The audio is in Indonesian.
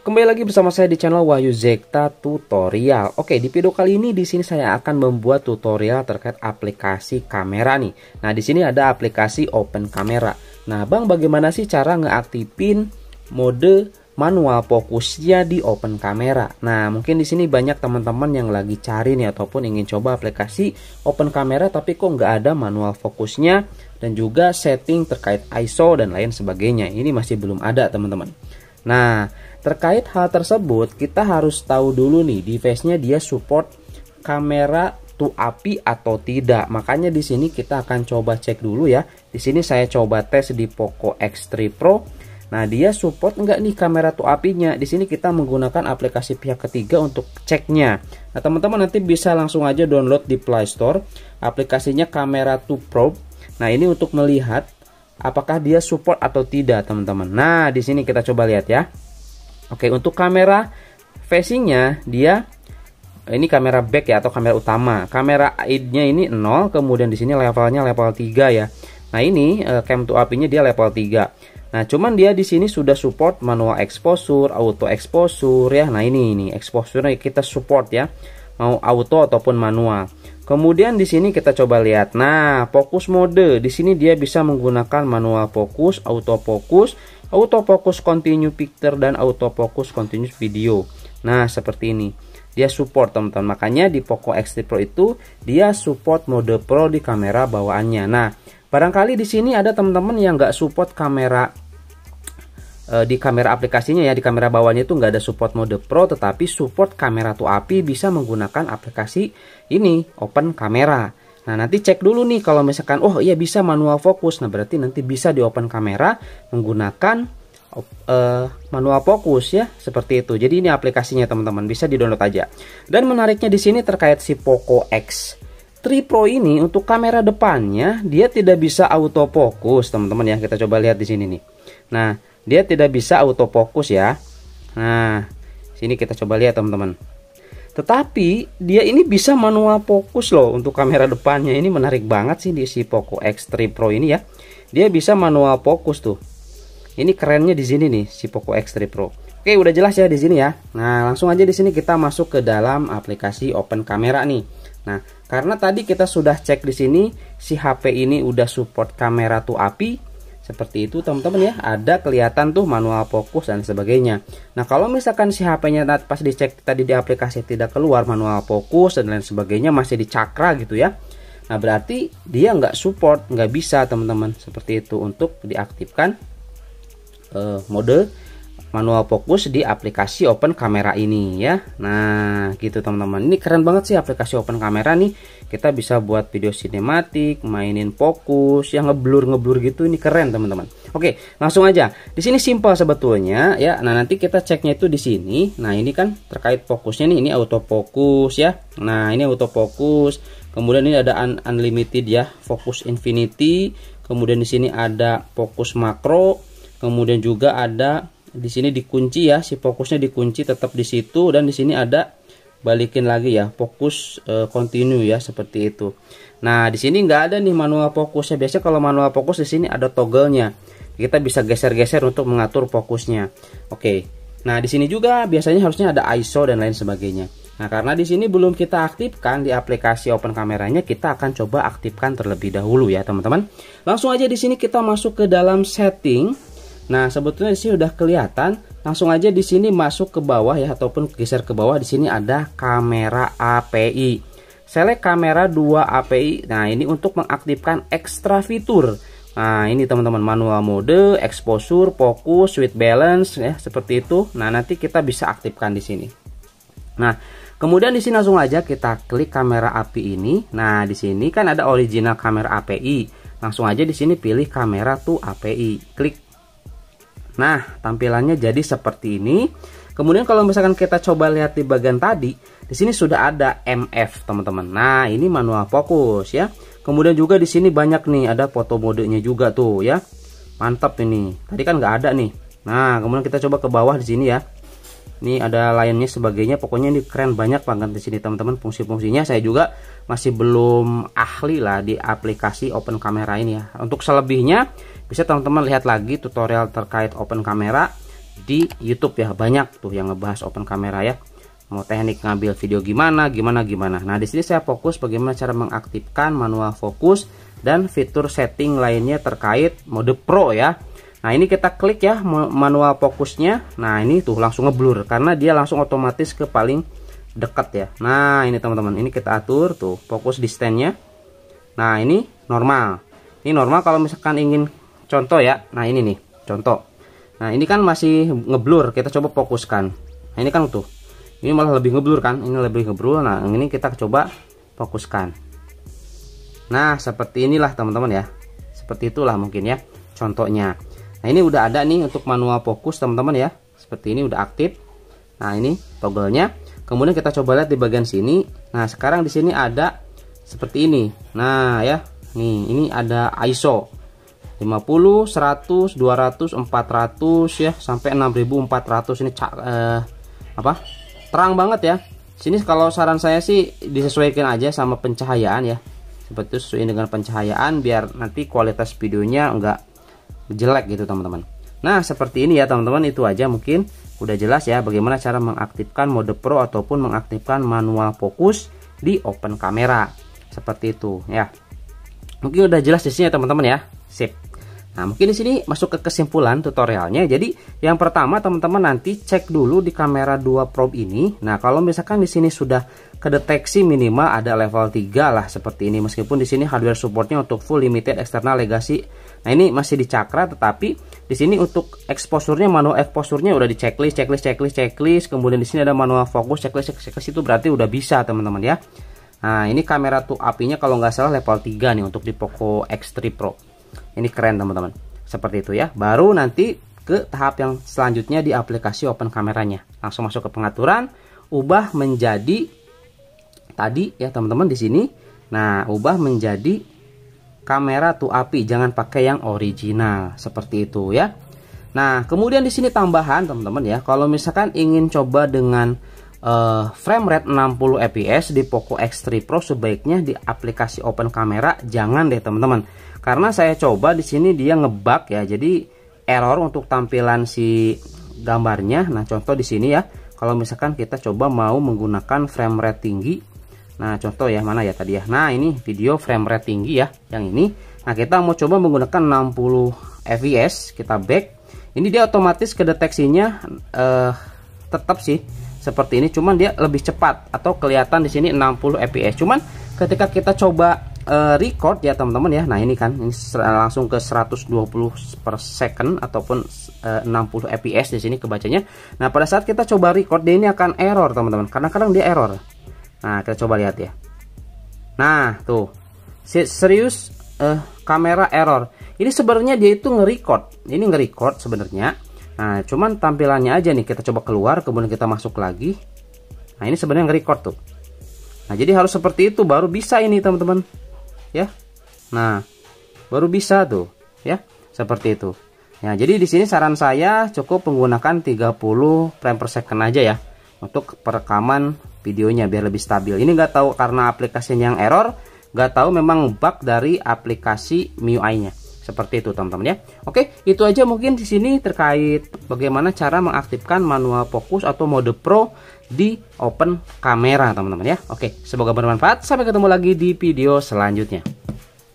Kembali lagi bersama saya di channel Wahyu Zekta Tutorial. Oke, di video kali ini di sini saya akan membuat tutorial terkait aplikasi kamera nih. Nah, di sini ada aplikasi Open Camera. Nah, Bang, bagaimana sih cara ngeaktifin mode manual fokusnya di Open Camera? Nah, mungkin di sini banyak teman-teman yang lagi cari nih ataupun ingin coba aplikasi Open Camera tapi kok nggak ada manual fokusnya dan juga setting terkait ISO dan lain sebagainya. Ini masih belum ada, teman-teman. Nah, Terkait hal tersebut, kita harus tahu dulu nih device-nya dia support kamera to api atau tidak. Makanya di sini kita akan coba cek dulu ya. Di sini saya coba tes di Poco X3 Pro. Nah, dia support nggak nih kamera to apinya? Di sini kita menggunakan aplikasi pihak ketiga untuk ceknya. Nah, teman-teman nanti bisa langsung aja download di Play Store aplikasinya Kamera to Probe. Nah, ini untuk melihat apakah dia support atau tidak, teman-teman. Nah, di sini kita coba lihat ya. Oke, untuk kamera facingnya dia eh, ini kamera back ya atau kamera utama. Kamera id-nya ini 0, kemudian di sini levelnya level 3 ya. Nah, ini eh, cam to apinya dia level 3. Nah, cuman dia di sini sudah support manual exposure, auto exposure ya. Nah, ini ini exposure kita support ya. Mau auto ataupun manual. Kemudian di sini kita coba lihat. Nah, fokus mode di sini dia bisa menggunakan manual fokus, auto fokus, autofocus continue picture dan autofocus continuous video nah seperti ini dia support teman-teman makanya di Poco X3 Pro itu dia support mode pro di kamera bawaannya nah barangkali di sini ada teman-teman yang nggak support kamera eh, di kamera aplikasinya ya di kamera bawahnya itu nggak ada support mode pro tetapi support kamera tuh api bisa menggunakan aplikasi ini open kamera Nah nanti cek dulu nih kalau misalkan oh iya bisa manual fokus. Nah berarti nanti bisa di open kamera menggunakan uh, manual fokus ya seperti itu. Jadi ini aplikasinya teman-teman bisa di download aja. Dan menariknya di sini terkait si Poco X. 3 Pro ini untuk kamera depannya dia tidak bisa auto fokus teman-teman ya kita coba lihat di sini nih. Nah dia tidak bisa auto fokus ya. Nah sini kita coba lihat teman-teman. Tetapi dia ini bisa manual fokus loh untuk kamera depannya ini menarik banget sih di si Poco X3 Pro ini ya. Dia bisa manual fokus tuh. Ini kerennya di sini nih si Poco X3 Pro. Oke, udah jelas ya di sini ya. Nah, langsung aja di sini kita masuk ke dalam aplikasi Open Kamera nih. Nah, karena tadi kita sudah cek di sini si HP ini udah support kamera tuh API, seperti itu teman-teman ya ada kelihatan tuh manual fokus dan sebagainya nah kalau misalkan si HP-nya pas dicek tadi di aplikasi tidak keluar manual fokus dan lain sebagainya masih di cakra gitu ya nah berarti dia nggak support nggak bisa teman-teman seperti itu untuk diaktifkan uh, mode manual fokus di aplikasi open kamera ini ya nah gitu teman-teman ini keren banget sih aplikasi open kamera nih kita bisa buat video sinematik mainin fokus yang ngeblur ngeblur gitu ini keren teman-teman oke langsung aja di sini simple sebetulnya ya nah nanti kita ceknya itu di sini nah ini kan terkait fokusnya nih ini auto fokus ya nah ini auto fokus kemudian ini ada un unlimited ya fokus infinity kemudian di sini ada fokus makro kemudian juga ada di sini dikunci ya si fokusnya dikunci tetap di situ dan di sini ada balikin lagi ya fokus e, continue ya seperti itu nah di sini nggak ada nih manual fokusnya biasanya kalau manual fokus di sini ada nya kita bisa geser-geser untuk mengatur fokusnya oke nah di sini juga biasanya harusnya ada ISO dan lain sebagainya nah karena di sini belum kita aktifkan di aplikasi open kameranya kita akan coba aktifkan terlebih dahulu ya teman-teman langsung aja di sini kita masuk ke dalam setting Nah, sebetulnya sih udah kelihatan. Langsung aja di sini masuk ke bawah ya ataupun geser ke bawah di sini ada kamera API. Select kamera 2 API. Nah, ini untuk mengaktifkan ekstra fitur. Nah, ini teman-teman manual mode, exposure, fokus, sweet balance ya, seperti itu. Nah, nanti kita bisa aktifkan di sini. Nah, kemudian di sini langsung aja kita klik kamera API ini. Nah, di sini kan ada original kamera API. Langsung aja di sini pilih kamera tuh API. Klik Nah, tampilannya jadi seperti ini. Kemudian kalau misalkan kita coba lihat di bagian tadi, di sini sudah ada MF, teman-teman. Nah, ini manual fokus ya. Kemudian juga di sini banyak nih ada foto modenya juga tuh ya. Mantap ini. Tadi kan nggak ada nih. Nah, kemudian kita coba ke bawah di sini ya. Ini ada lainnya sebagainya, pokoknya ini keren banyak banget di sini teman-teman fungsi-fungsinya. Saya juga masih belum ahli lah di aplikasi Open Camera ini ya. Untuk selebihnya bisa teman-teman lihat lagi tutorial terkait open kamera di YouTube ya banyak tuh yang ngebahas open kamera ya mau teknik ngambil video gimana gimana gimana nah di sini saya fokus bagaimana cara mengaktifkan manual fokus dan fitur setting lainnya terkait mode pro ya nah ini kita klik ya manual fokusnya nah ini tuh langsung ngeblur karena dia langsung otomatis ke paling dekat ya nah ini teman-teman ini kita atur tuh fokus distance nya nah ini normal ini normal kalau misalkan ingin contoh ya nah ini nih contoh nah ini kan masih ngeblur kita coba fokuskan nah ini kan tuh ini malah lebih ngeblur kan ini lebih ngeblur nah ini kita coba fokuskan nah seperti inilah teman-teman ya seperti itulah mungkin ya contohnya nah ini udah ada nih untuk manual fokus teman-teman ya seperti ini udah aktif nah ini toggle-nya kemudian kita coba lihat di bagian sini nah sekarang di sini ada seperti ini nah ya nih ini ada ISO 50, 100, 200, 400 ya sampai 6400 ini cak eh, apa? Terang banget ya. Sini kalau saran saya sih disesuaikan aja sama pencahayaan ya. Seperti itu sesuai dengan pencahayaan biar nanti kualitas videonya enggak jelek gitu teman-teman. Nah, seperti ini ya teman-teman itu aja mungkin udah jelas ya bagaimana cara mengaktifkan mode pro ataupun mengaktifkan manual fokus di open kamera. Seperti itu ya. Mungkin udah jelas di sini ya teman-teman ya. Sip. Nah, mungkin di sini masuk ke kesimpulan tutorialnya. Jadi, yang pertama teman-teman nanti cek dulu di kamera 2 probe ini. Nah, kalau misalkan di sini sudah kedeteksi minimal ada level 3 lah seperti ini. Meskipun di sini hardware supportnya untuk full limited external legacy. Nah, ini masih di cakra tetapi di sini untuk exposure-nya manual exposure-nya udah diceklis, checklist, checklist, checklist, checklist. Kemudian di sini ada manual fokus, checklist, checklist, checklist itu berarti udah bisa teman-teman ya. Nah, ini kamera tuh apinya kalau nggak salah level 3 nih untuk di Poco X3 Pro. Ini keren teman-teman. Seperti itu ya. Baru nanti ke tahap yang selanjutnya di aplikasi open kameranya. Langsung masuk ke pengaturan, ubah menjadi tadi ya teman-teman di sini. Nah, ubah menjadi kamera to api, jangan pakai yang original. Seperti itu ya. Nah, kemudian di sini tambahan teman-teman ya. Kalau misalkan ingin coba dengan uh, frame rate 60 fps di Poco X3 Pro sebaiknya di aplikasi open kamera jangan deh teman-teman karena saya coba di sini dia ngebug ya jadi error untuk tampilan si gambarnya nah contoh di sini ya kalau misalkan kita coba mau menggunakan frame rate tinggi nah contoh ya mana ya tadi ya nah ini video frame rate tinggi ya yang ini nah kita mau coba menggunakan 60 fps kita back ini dia otomatis kedeteksinya eh, tetap sih seperti ini cuman dia lebih cepat atau kelihatan di sini 60 fps cuman ketika kita coba eh, record ya teman-teman ya nah ini kan ini langsung ke 120 per second ataupun 60 eh, fps di sini kebacanya nah pada saat kita coba record dia ini akan error teman-teman karena kadang dia error nah kita coba lihat ya nah tuh serius uh, kamera error ini sebenarnya dia itu nge-record ini nge-record sebenarnya Nah, cuman tampilannya aja nih kita coba keluar kemudian kita masuk lagi. Nah, ini sebenarnya nge-record tuh. Nah, jadi harus seperti itu baru bisa ini, teman-teman. Ya. Nah, baru bisa tuh, ya. Seperti itu. Ya, jadi di sini saran saya cukup menggunakan 30 frame per second aja ya untuk perekaman videonya biar lebih stabil. Ini nggak tahu karena aplikasinya yang error, nggak tahu memang bug dari aplikasi MIUI-nya. Seperti itu teman-teman ya. Oke, itu aja mungkin di sini terkait bagaimana cara mengaktifkan manual fokus atau mode pro di open kamera teman-teman ya. Oke, semoga bermanfaat. Sampai ketemu lagi di video selanjutnya.